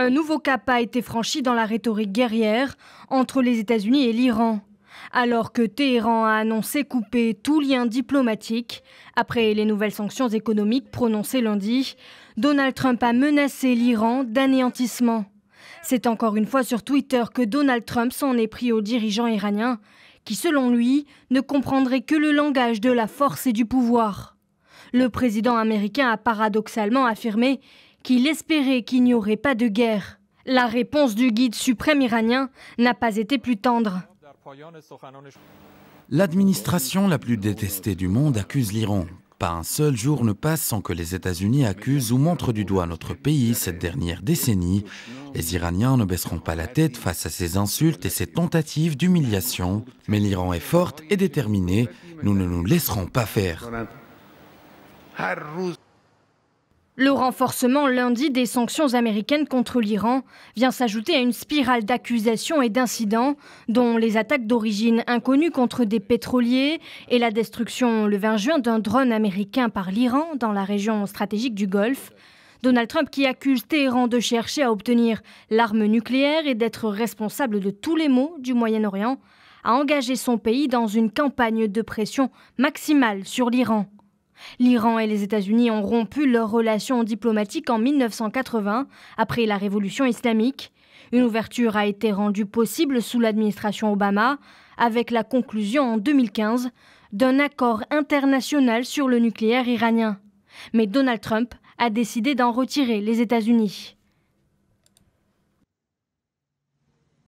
Un nouveau cap a été franchi dans la rhétorique guerrière entre les États-Unis et l'Iran. Alors que Téhéran a annoncé couper tout lien diplomatique après les nouvelles sanctions économiques prononcées lundi, Donald Trump a menacé l'Iran d'anéantissement. C'est encore une fois sur Twitter que Donald Trump s'en est pris aux dirigeants iraniens, qui selon lui ne comprendraient que le langage de la force et du pouvoir. Le président américain a paradoxalement affirmé qu'il espérait qu'il n'y aurait pas de guerre. La réponse du guide suprême iranien n'a pas été plus tendre. L'administration la plus détestée du monde accuse l'Iran. Pas un seul jour ne passe sans que les États-Unis accusent ou montrent du doigt notre pays cette dernière décennie. Les Iraniens ne baisseront pas la tête face à ces insultes et ces tentatives d'humiliation. Mais l'Iran est forte et déterminée. Nous ne nous laisserons pas faire. Le renforcement lundi des sanctions américaines contre l'Iran vient s'ajouter à une spirale d'accusations et d'incidents, dont les attaques d'origine inconnue contre des pétroliers et la destruction le 20 juin d'un drone américain par l'Iran dans la région stratégique du Golfe. Donald Trump qui accuse Téhéran de chercher à obtenir l'arme nucléaire et d'être responsable de tous les maux du Moyen-Orient, a engagé son pays dans une campagne de pression maximale sur l'Iran. L'Iran et les États-Unis ont rompu leurs relations diplomatiques en 1980, après la révolution islamique. Une ouverture a été rendue possible sous l'administration Obama, avec la conclusion en 2015 d'un accord international sur le nucléaire iranien. Mais Donald Trump a décidé d'en retirer les États-Unis.